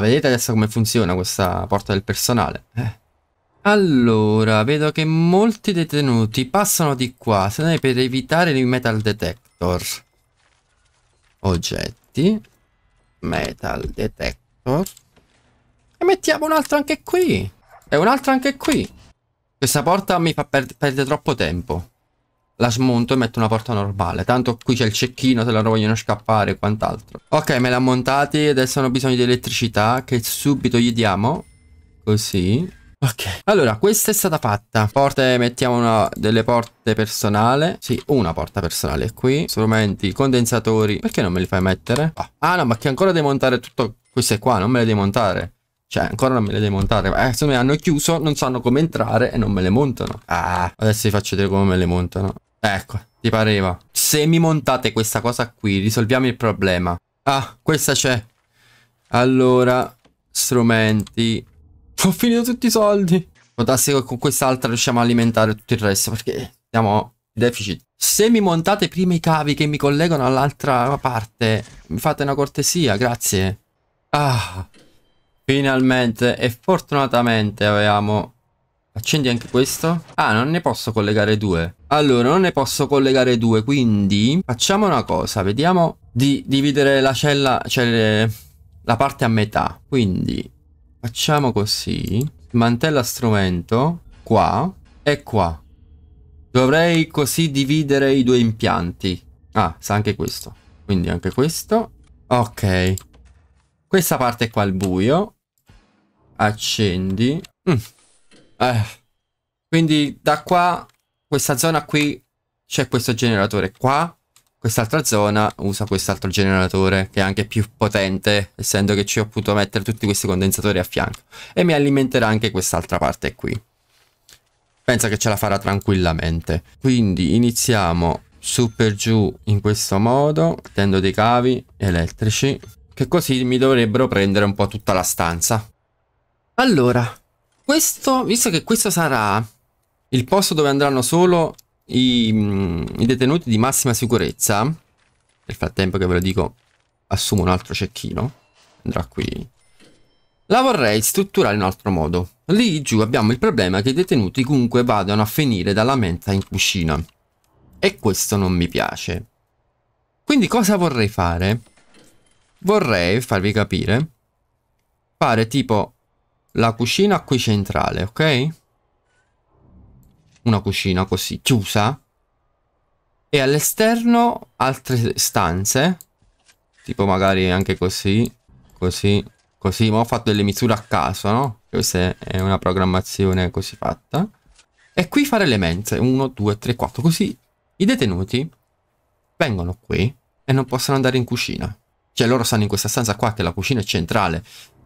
vedete adesso come funziona questa porta del personale. Eh. Allora, vedo che molti detenuti passano di qua, se non è per evitare il metal detector. Oggetti. Metal detector. E mettiamo un altro anche qui. E un altro anche qui. Questa porta mi fa perdere troppo tempo la smonto e metto una porta normale. Tanto qui c'è il cecchino se loro vogliono scappare e quant'altro. Ok, me l'ha montati, adesso hanno bisogno di elettricità che subito gli diamo. Così. Ok, allora questa è stata fatta. Porte, mettiamo una delle porte personale. Sì, una porta personale qui. Strumenti, condensatori. Perché non me li fai mettere? Oh. Ah no, ma che ancora devi montare tutto queste qua, non me le devi montare. Cioè, ancora non me le devi montare. Eh, se me le hanno chiuso, non sanno come entrare e non me le montano. Ah, adesso vi faccio vedere come me le montano. Ecco, ti pareva. Se mi montate questa cosa qui, risolviamo il problema. Ah, questa c'è. Allora, strumenti. Ho finito tutti i soldi. Potresti che con quest'altra riusciamo a alimentare tutto il resto, perché siamo in deficit. Se mi montate prima i cavi che mi collegano all'altra parte, mi fate una cortesia, grazie. Ah, finalmente e fortunatamente avevamo Accendi anche questo. Ah, non ne posso collegare due. Allora, non ne posso collegare due, quindi facciamo una cosa. Vediamo di dividere la cella, cioè le, la parte a metà. Quindi facciamo così. Mantella strumento qua e qua. Dovrei così dividere i due impianti. Ah, sa anche questo. Quindi anche questo. Ok. Questa parte qua al buio. Accendi. Mm. Eh, quindi da qua, questa zona qui, c'è questo generatore qua. Quest'altra zona usa quest'altro generatore che è anche più potente, essendo che ci ho potuto mettere tutti questi condensatori a fianco. E mi alimenterà anche quest'altra parte qui. Pensa che ce la farà tranquillamente. Quindi iniziamo su per giù in questo modo, tendo dei cavi elettrici, che così mi dovrebbero prendere un po' tutta la stanza. Allora, questo, visto che questo sarà il posto dove andranno solo i, mm, i detenuti di massima sicurezza, nel frattempo che ve lo dico assumo un altro cecchino, andrà qui, la vorrei strutturare in un altro modo. Lì giù abbiamo il problema che i detenuti comunque vadano a finire dalla menta in cucina. E questo non mi piace. Quindi cosa vorrei fare? Vorrei farvi capire. Fare tipo la cucina qui centrale, ok? Una cucina così, chiusa. E all'esterno altre stanze, tipo magari anche così, così, così, ma ho fatto delle misure a caso, no? Questa è una programmazione così fatta. E qui fare le mense, 1, 2, 3, 4, così i detenuti vengono qui e non possono andare in cucina. Cioè loro stanno in questa stanza qua che la cucina è centrale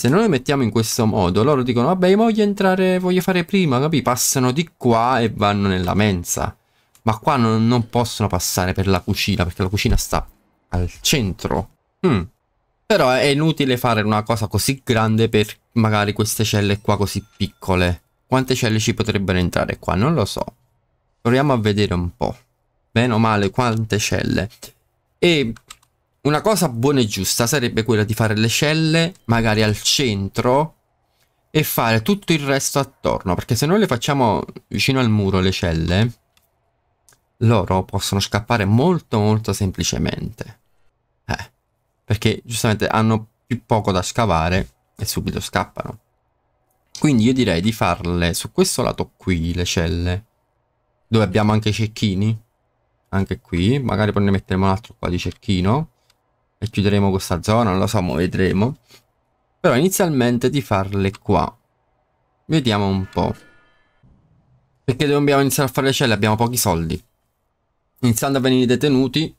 se noi le mettiamo in questo modo, loro dicono, vabbè, voglio entrare, voglio fare prima, capi? Passano di qua e vanno nella mensa. Ma qua non, non possono passare per la cucina, perché la cucina sta al centro. Mm. Però è inutile fare una cosa così grande per magari queste celle qua così piccole. Quante celle ci potrebbero entrare qua? Non lo so. Proviamo a vedere un po'. Bene o male quante celle. E una cosa buona e giusta sarebbe quella di fare le celle magari al centro e fare tutto il resto attorno, perché se noi le facciamo vicino al muro le celle, loro possono scappare molto molto semplicemente. Eh, perché giustamente hanno più poco da scavare e subito scappano. Quindi io direi di farle su questo lato qui le celle, dove abbiamo anche i cecchini, anche qui, magari poi ne metteremo un altro qua di cecchino, e chiuderemo questa zona, non lo so, ma vedremo. Però inizialmente di farle qua. Vediamo un po'. Perché dobbiamo iniziare a fare le celle, abbiamo pochi soldi. Iniziando a venire detenuti,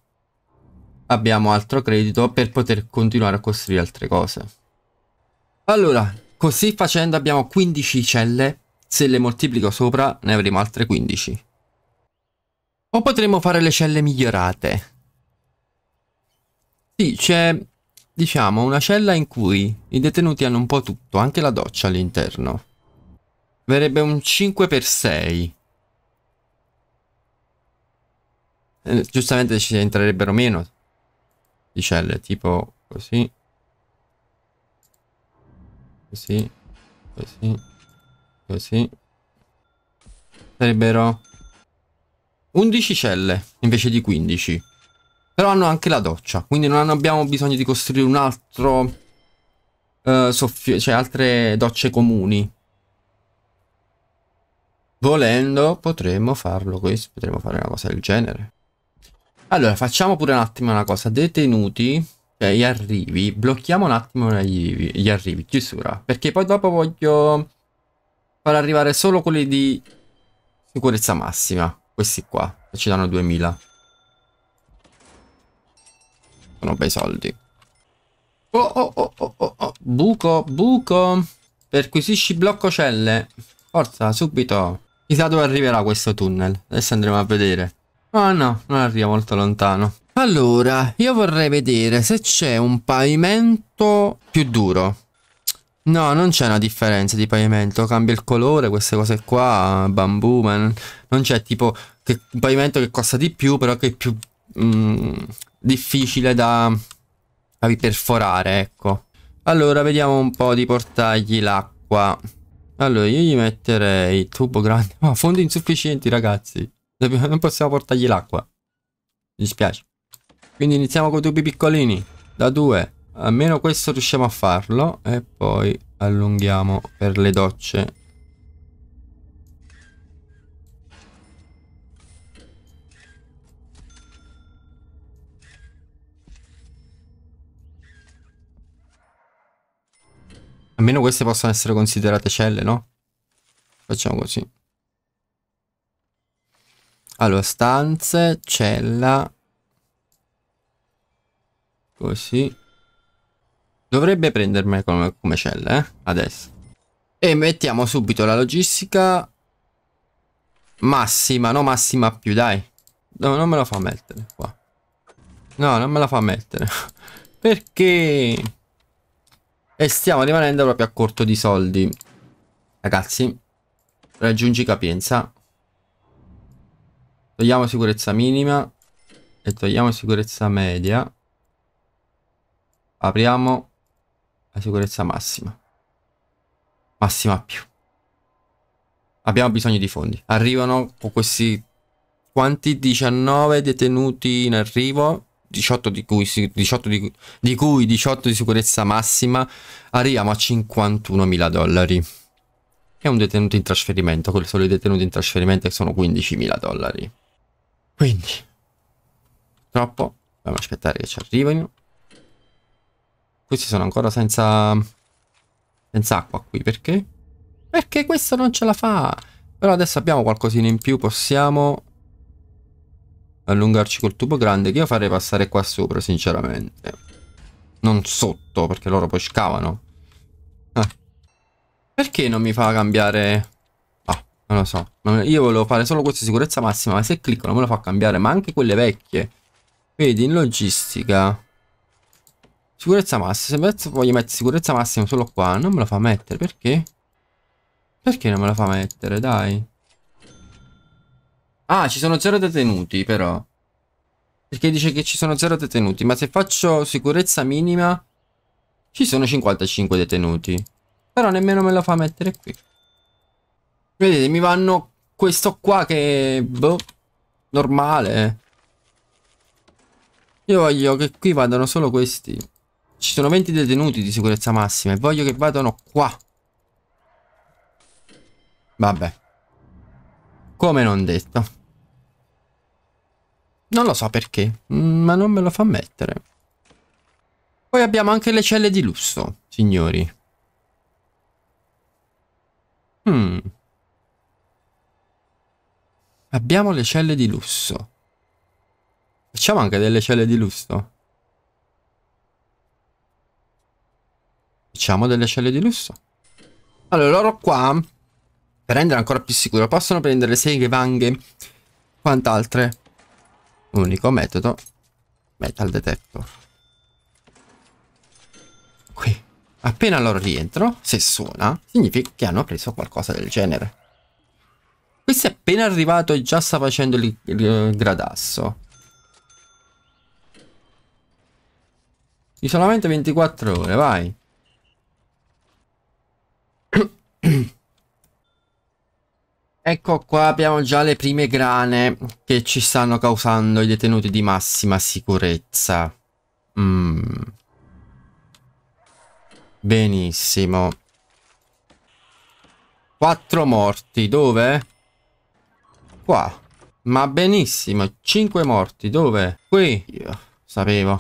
abbiamo altro credito per poter continuare a costruire altre cose. Allora, così facendo abbiamo 15 celle. Se le moltiplico sopra, ne avremo altre 15. O potremmo fare le celle migliorate. Sì, c'è, diciamo, una cella in cui i detenuti hanno un po' tutto, anche la doccia all'interno. Verrebbe un 5x6. Eh, giustamente ci entrerebbero meno di celle, tipo così. Così, così, così. Sarebbero 11 celle invece di 15. Però hanno anche la doccia, quindi non abbiamo bisogno di costruire un altro eh, soffio, cioè altre docce comuni. Volendo potremmo farlo questo, potremmo fare una cosa del genere. Allora, facciamo pure un attimo una cosa. Detenuti, cioè gli arrivi, blocchiamo un attimo gli, gli arrivi, chiusura. Perché poi dopo voglio far arrivare solo quelli di sicurezza massima, questi qua, che ci danno 2000. Sono bei soldi. Oh, oh, oh, oh, oh, oh. Buco, buco. Perquisisci blocco celle. Forza, subito. Chissà dove arriverà questo tunnel. Adesso andremo a vedere. Oh no, non arriva molto lontano. Allora, io vorrei vedere se c'è un pavimento più duro. No, non c'è una differenza di pavimento. Cambia il colore, queste cose qua, bambù, ma Non c'è tipo che, un pavimento che costa di più, però che è più mh, mm, difficile da riperforare, ecco. Allora, vediamo un po' di portargli l'acqua. Allora, io gli metterei tubo grande. Ma oh, fondi insufficienti, ragazzi. Dobbiamo, non possiamo portargli l'acqua. Mi dispiace. Quindi iniziamo con i tubi piccolini. Da due. Almeno questo riusciamo a farlo. E poi allunghiamo per le docce Almeno queste possono essere considerate celle, no? Facciamo così. Allora, stanze, cella. Così. Dovrebbe prendermi come, come cella, eh? Adesso. E mettiamo subito la logistica massima, no massima più, dai. No, non me la fa mettere qua. No, non me la fa mettere. Perché? E stiamo rimanendo proprio a corto di soldi. Ragazzi, raggiungi capienza. Togliamo sicurezza minima e togliamo sicurezza media. Apriamo la sicurezza massima. Massima più. Abbiamo bisogno di fondi. Arrivano con questi quanti 19 detenuti in arrivo 18 di cui, 18 di, di cui 18 di sicurezza massima, arriviamo a 51.000 dollari. È un detenuto in trasferimento, quelli sono i detenuti in trasferimento che sono 15.000 dollari. Quindi, troppo, dobbiamo aspettare che ci arrivino. Questi sono ancora senza, senza acqua qui, perché? Perché questo non ce la fa! Però adesso abbiamo qualcosina in più, possiamo allungarci col tubo grande che io farei passare qua sopra sinceramente non sotto perché loro poi scavano ah. perché non mi fa cambiare ah non lo so io volevo fare solo questa sicurezza massima ma se clicco non me lo fa cambiare ma anche quelle vecchie vedi in logistica sicurezza massima se voglio mettere sicurezza massima solo qua non me lo fa mettere perché perché non me la fa mettere dai Ah, ci sono zero detenuti però. Perché dice che ci sono zero detenuti, ma se faccio sicurezza minima ci sono 55 detenuti. Però nemmeno me lo fa mettere qui. Vedete, mi vanno questo qua che... Boh, normale. Eh. Io voglio che qui vadano solo questi. Ci sono 20 detenuti di sicurezza massima e voglio che vadano qua. Vabbè. Come non detto. Non lo so perché, mm, ma non me lo fa mettere. Poi abbiamo anche le celle di lusso, signori. Hmm. Abbiamo le celle di lusso. Facciamo anche delle celle di lusso. Facciamo delle celle di lusso. Allora, loro qua, per rendere ancora più sicuro, possono prendere seghe, vanghe, quant'altre unico metodo metal detector qui appena loro rientro se suona significa che hanno preso qualcosa del genere questo è appena arrivato e già sta facendo il, il, il gradasso isolamento 24 ore vai Ecco qua abbiamo già le prime grane che ci stanno causando i detenuti di massima sicurezza. Mm. Benissimo. Quattro morti, dove? Qua. Ma benissimo, cinque morti, dove? Qui. Io sapevo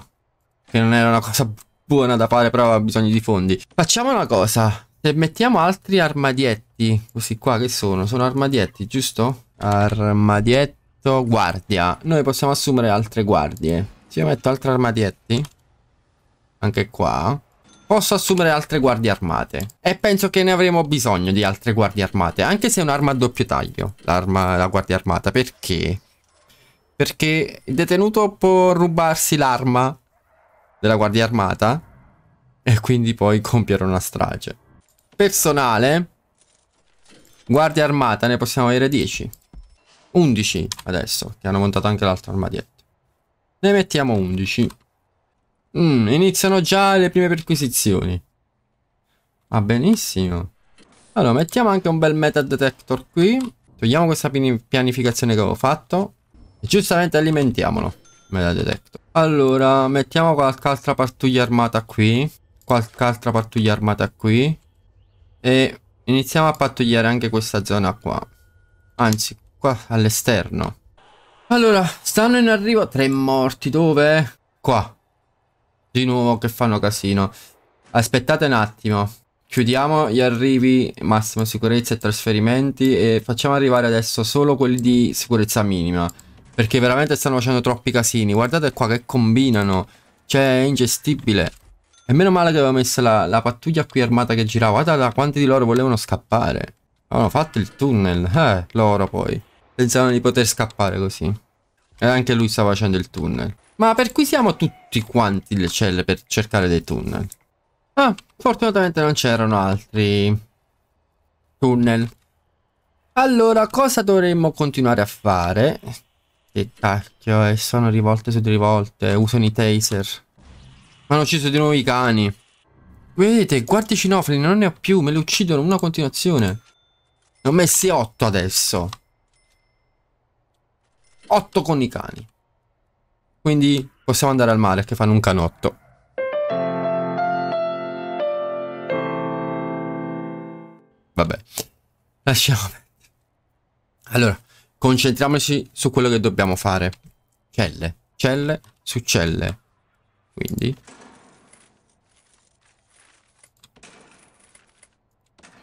che non era una cosa buona da fare, però ha bisogno di fondi. Facciamo una cosa. Se mettiamo altri armadietti, così qua che sono? Sono armadietti, giusto? Armadietto, guardia. Noi possiamo assumere altre guardie. Se io metto altri armadietti, anche qua, posso assumere altre guardie armate. E penso che ne avremo bisogno di altre guardie armate, anche se è un'arma a doppio taglio, la guardia armata. Perché? Perché il detenuto può rubarsi l'arma della guardia armata e quindi poi compiere una strage personale Guardia armata ne possiamo avere 10 11 adesso Che hanno montato anche l'altro armadietto Ne mettiamo 11 mm, Iniziano già le prime perquisizioni Va ah, benissimo Allora mettiamo anche un bel metal detector qui Togliamo questa pianificazione che avevo fatto E giustamente alimentiamolo Metal detector Allora mettiamo qualche altra pattuglia armata qui Qualche altra pattuglia armata qui e iniziamo a pattugliare anche questa zona qua. Anzi, qua all'esterno. Allora, stanno in arrivo tre morti. Dove? Qua. Di nuovo che fanno casino. Aspettate un attimo. Chiudiamo gli arrivi, massimo sicurezza e trasferimenti e facciamo arrivare adesso solo quelli di sicurezza minima. Perché veramente stanno facendo troppi casini. Guardate qua che combinano. Cioè, è ingestibile. E meno male che avevo messo la, la pattuglia qui armata che girava. Guarda quanti di loro volevano scappare. Avevano fatto il tunnel. Eh, loro poi. Pensavano di poter scappare così. E anche lui stava facendo il tunnel. Ma per cui siamo tutti quanti le celle per cercare dei tunnel? Ah, fortunatamente non c'erano altri tunnel. Allora, cosa dovremmo continuare a fare? Che cacchio, e eh, sono rivolte su rivolte, usano i taser hanno ucciso di nuovo i cani. Vedete, guardi cinofili, non ne ho più, me li uccidono una continuazione. Ne ho messi otto adesso. Otto con i cani. Quindi possiamo andare al mare che fanno un canotto. Vabbè, lasciamo. Allora, concentriamoci su quello che dobbiamo fare. Celle, celle su celle. Quindi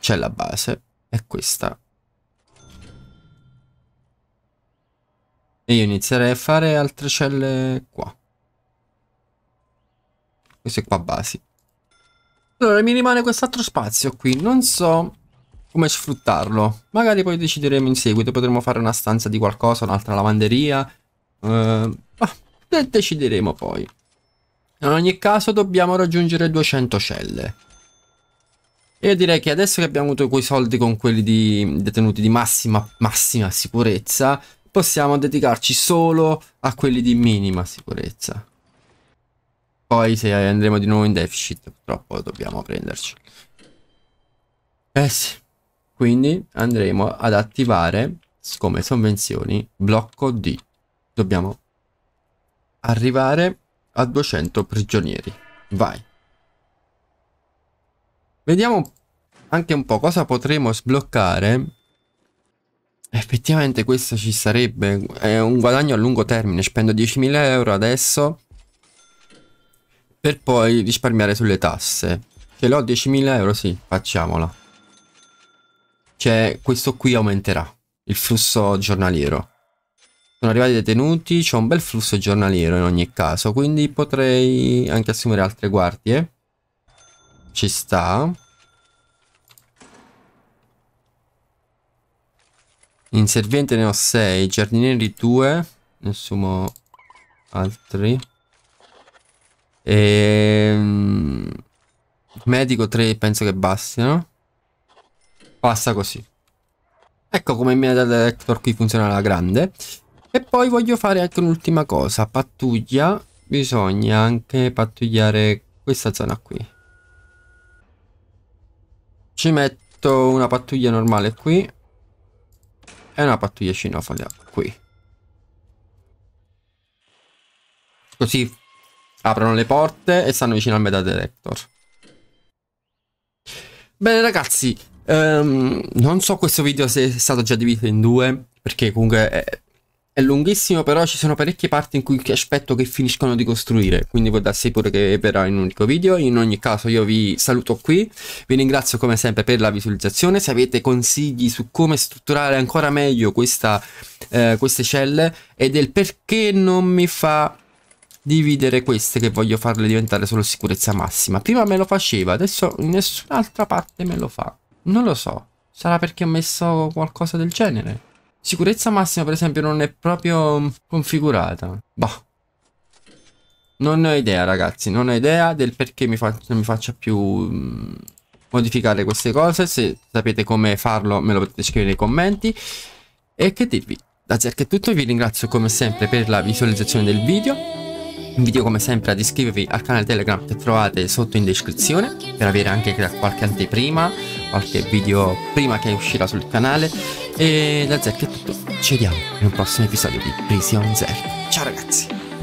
c'è la base, è questa. E io inizierei a fare altre celle qua. Queste qua basi. Allora mi rimane quest'altro spazio qui, non so come sfruttarlo. Magari poi decideremo in seguito, potremmo fare una stanza di qualcosa, un'altra lavanderia. Eh, ma decideremo poi. In ogni caso dobbiamo raggiungere 200 celle. Io direi che adesso che abbiamo avuto quei soldi con quelli di detenuti di massima, massima sicurezza, possiamo dedicarci solo a quelli di minima sicurezza. Poi se andremo di nuovo in deficit, purtroppo dobbiamo prenderci. Eh sì. Quindi andremo ad attivare come sovvenzioni blocco D. Dobbiamo arrivare a 200 prigionieri. Vai. Vediamo anche un po' cosa potremo sbloccare. Effettivamente questo ci sarebbe. È un guadagno a lungo termine. Spendo 10.000 euro adesso. Per poi risparmiare sulle tasse. Ce l'ho 10.000 euro? Sì, facciamola. Cioè, questo qui aumenterà. Il flusso giornaliero. Sono arrivati i detenuti. C'è un bel flusso giornaliero in ogni caso. Quindi potrei anche assumere altre guardie. Ci sta. Inserviente ne ho 6, giardinieri 2, nessuno altri. E... Ehm, medico 3 penso che bastino. Basta così. Ecco come il mio detector qui funziona alla grande. E poi voglio fare anche un'ultima cosa. Pattuglia. Bisogna anche pattugliare questa zona qui. Ci metto una pattuglia normale qui. E una pattuglia cinofala qui. Così aprono le porte e stanno vicino al meta detector. Bene ragazzi, um, non so questo video se è stato già diviso in due, perché comunque è eh, è lunghissimo, però ci sono parecchie parti in cui aspetto che finiscano di costruire, quindi può darsi pure che verrà in un unico video. In ogni caso io vi saluto qui, vi ringrazio come sempre per la visualizzazione, se avete consigli su come strutturare ancora meglio questa, eh, queste celle e del perché non mi fa dividere queste che voglio farle diventare solo sicurezza massima. Prima me lo faceva, adesso in nessun'altra parte me lo fa. Non lo so, sarà perché ho messo qualcosa del genere. Sicurezza massima per esempio non è proprio configurata. Boh. Non ho idea ragazzi, non ho idea del perché mi fa mi faccia più mm, modificare queste cose. Se sapete come farlo me lo potete scrivere nei commenti. E che dirvi, da Zerk è tutto, vi ringrazio come sempre per la visualizzazione del video. Invito come sempre ad iscrivervi al canale Telegram che trovate sotto in descrizione per avere anche qualche anteprima qualche video prima che uscirà sul canale. E da Zerk è tutto, ci vediamo in un prossimo episodio di Prison Zerk. Ciao ragazzi!